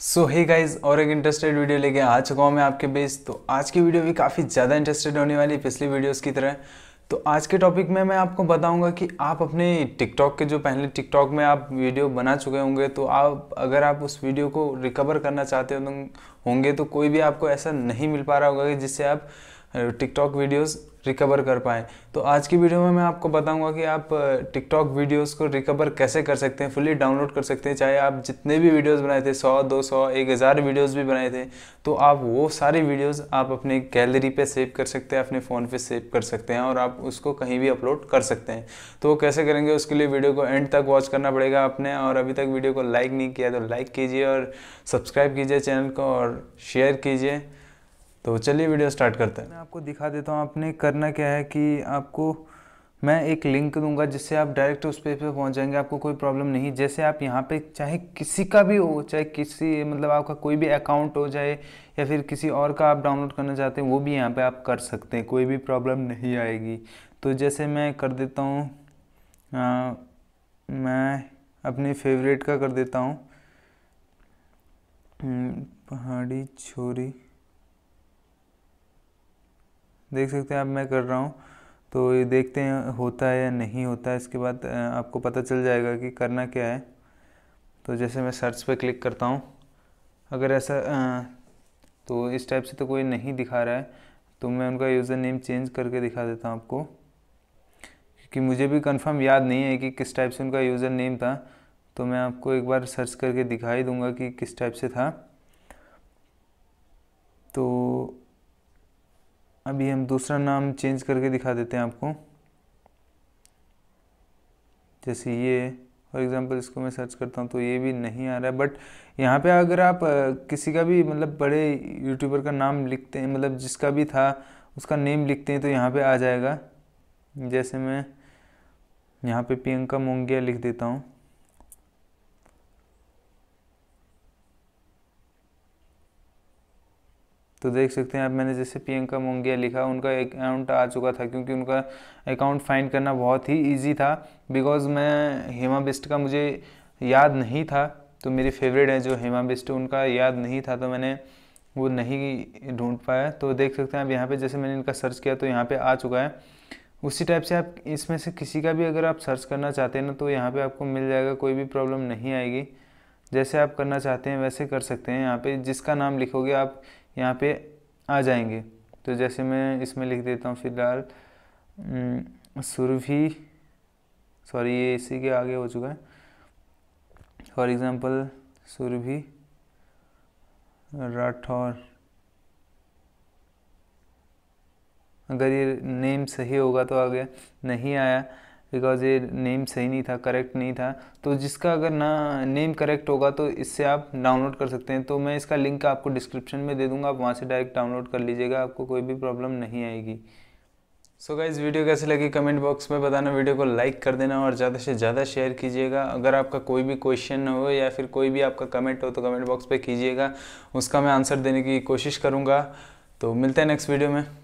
सो hey guys और एक interested video लेके आ चुका हूँ मैं आपके बेस तो आज की वीडियो भी काफ़ी ज़्यादा इंटरेस्टेड होने वाली पिछली वीडियोस की तरह तो आज के टॉपिक में मैं आपको बताऊंगा कि आप अपने टिकटॉक के जो पहले टिकटॉक में आप वीडियो बना चुके होंगे तो आप अगर आप उस वीडियो को रिकवर करना चाहते होंगे तो कोई भी आपको ऐसा नहीं मिल पा रहा होगा कि जिससे आप टिकटॉक वीडियोस रिकवर कर पाएँ तो आज की वीडियो में मैं आपको बताऊंगा कि आप टिकटॉक वीडियोस को रिकवर कैसे कर सकते हैं फुली डाउनलोड कर सकते हैं चाहे आप जितने भी वीडियोस बनाए थे 100, 200, 1000 वीडियोस भी बनाए थे तो आप वो सारे वीडियोस आप अपने गैलरी पे सेव कर सकते हैं अपने फ़ोन पे सेव कर सकते हैं और आप उसको कहीं भी अपलोड कर सकते हैं तो वो कैसे करेंगे उसके लिए वीडियो को एंड तक वॉच करना पड़ेगा आपने और अभी तक वीडियो को लाइक नहीं किया तो लाइक कीजिए और सब्सक्राइब कीजिए चैनल को और शेयर कीजिए तो चलिए वीडियो स्टार्ट करते हैं मैं आपको दिखा देता हूँ आपने करना क्या है कि आपको मैं एक लिंक दूंगा जिससे आप डायरेक्ट उस पेज पे पहुंच जाएंगे आपको कोई प्रॉब्लम नहीं जैसे आप यहाँ पे चाहे किसी का भी हो चाहे किसी मतलब आपका कोई भी अकाउंट हो जाए या फिर किसी और का आप डाउनलोड करना चाहते हैं वो भी यहाँ पे आप कर सकते हैं कोई भी प्रॉब्लम नहीं आएगी तो जैसे मैं कर देता हूँ मैं अपने फेवरेट का कर देता हूँ हम्म, पहाड़ी छोरी देख सकते हैं अब मैं कर रहा हूँ तो ये देखते हैं होता है या नहीं होता है इसके बाद आपको पता चल जाएगा कि करना क्या है तो जैसे मैं सर्च पर क्लिक करता हूँ अगर ऐसा तो इस टाइप से तो कोई नहीं दिखा रहा है तो मैं उनका यूज़र नेम चेंज करके दिखा देता हूँ आपको क्योंकि मुझे भी कंफर्म याद नहीं है कि किस टाइप से उनका यूज़र नेम था तो मैं आपको एक बार सर्च करके दिखाई दूंगा कि किस टाइप से था तो अभी हम दूसरा नाम चेंज करके दिखा देते हैं आपको जैसे ये फॉर एग्जांपल इसको मैं सर्च करता हूँ तो ये भी नहीं आ रहा है बट यहाँ पे अगर आप किसी का भी मतलब बड़े यूट्यूबर का नाम लिखते हैं मतलब जिसका भी था उसका नेम लिखते हैं तो यहाँ पे आ जाएगा जैसे मैं यहाँ पे प्रियंका मोंगिया लिख देता हूँ तो देख सकते हैं आप मैंने जैसे प्रियंका मोंगिया लिखा उनका अकाउंट आ चुका था क्योंकि उनका अकाउंट फाइंड करना बहुत ही ईजी था बिकॉज मैं हेमा बिस्ट का मुझे याद नहीं था तो मेरी फेवरेट है जो हेमा बिस्ट उनका याद नहीं था तो मैंने वो नहीं ढूंढ पाया तो देख सकते हैं आप यहाँ पर जैसे मैंने इनका सर्च किया तो यहाँ पर आ चुका है उसी टाइप से आप इसमें से किसी का भी अगर आप सर्च करना चाहते हैं ना तो यहाँ पर आपको मिल जाएगा कोई भी प्रॉब्लम नहीं आएगी जैसे आप करना चाहते हैं वैसे कर सकते हैं यहाँ पे जिसका नाम लिखोगे आप यहाँ पे आ जाएंगे तो जैसे मैं इसमें लिख देता हूँ फिलहाल सुरभि सॉरी ये इसी के आगे हो चुका है फॉर एग्ज़ाम्पल सुरभि राठौर अगर ये नेम सही होगा तो आगे नहीं आया बिकॉज़ ये नेम सही नहीं था करेक्ट नहीं था तो जिसका अगर ना नेम करेक्ट होगा तो इससे आप डाउनलोड कर सकते हैं तो मैं इसका लिंक आपको डिस्क्रिप्शन में दे दूंगा आप वहाँ से डायरेक्ट डाउनलोड कर लीजिएगा आपको कोई भी प्रॉब्लम नहीं आएगी सो so गाइज़ वीडियो कैसे लगी कमेंट बॉक्स में बताना वीडियो को लाइक कर देना और ज़्यादा से ज़्यादा शेयर कीजिएगा अगर आपका कोई भी क्वेश्चन हो या फिर कोई भी आपका कमेंट हो तो कमेंट बॉक्स पे कीजिएगा उसका मैं आंसर देने की कोशिश करूँगा तो मिलते हैं नेक्स्ट वीडियो में